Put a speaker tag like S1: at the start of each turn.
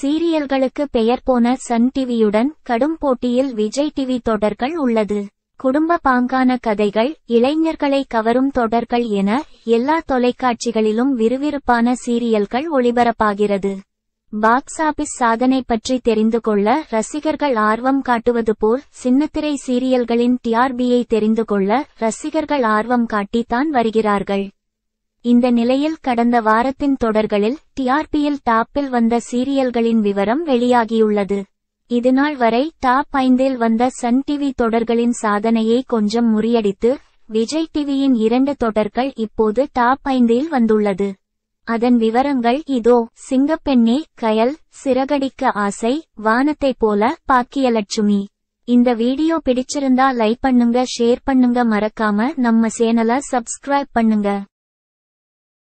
S1: சீரியல்களுக்கு பெயர் போன சன் டிவியுடன் கடும் போட்டியில் விஜய் டிவி தொடர்கள் உள்ளது குடும்ப பாங்கான கதைகள் இளைஞர்களை கவரும் தொடர்கள் என எல்லா தொலைக்காட்சிகளிலும் விறுவிறுப்பான சீரியல்கள் ஒளிபரப்பாகிறது பாக்ஸ் ஆபீஸ் சாதனை பற்றி தெரிந்து கொள்ள ரசிகர்கள் ஆர்வம் காட்டுவது போல் சின்னத்திரை சீரியல்களின் டிஆர்பியை தெரிந்து கொள்ள ரசிகர்கள் ஆர்வம் காட்டித்தான் வருகிறார்கள் இந்த நிலையில் கடந்த வாரத்தின் தொடர்களில் டிஆர்பியில் டாப்பில் வந்த சீரியல்களின் விவரம் வெளியாகியுள்ளது இதுநாள் வரை டாப் ஐந்தில் வந்த சன் டிவி தொடர்களின் சாதனையை கொஞ்சம் முறியடித்து விஜய் டிவியின் இரண்டு தொடர்கள் இப்போது டாப் ஐந்தில் வந்துள்ளது அதன் விவரங்கள் இதோ சிங்கப்பெண்ணே கயல் சிறகடிக்க ஆசை வானத்தை போல பாக்கியலட்சுமி இந்த வீடியோ பிடிச்சிருந்தா லைக் பண்ணுங்க ஷேர் பண்ணுங்க மறக்காம நம்ம சேனலை சப்ஸ்கிரைப் பண்ணுங்க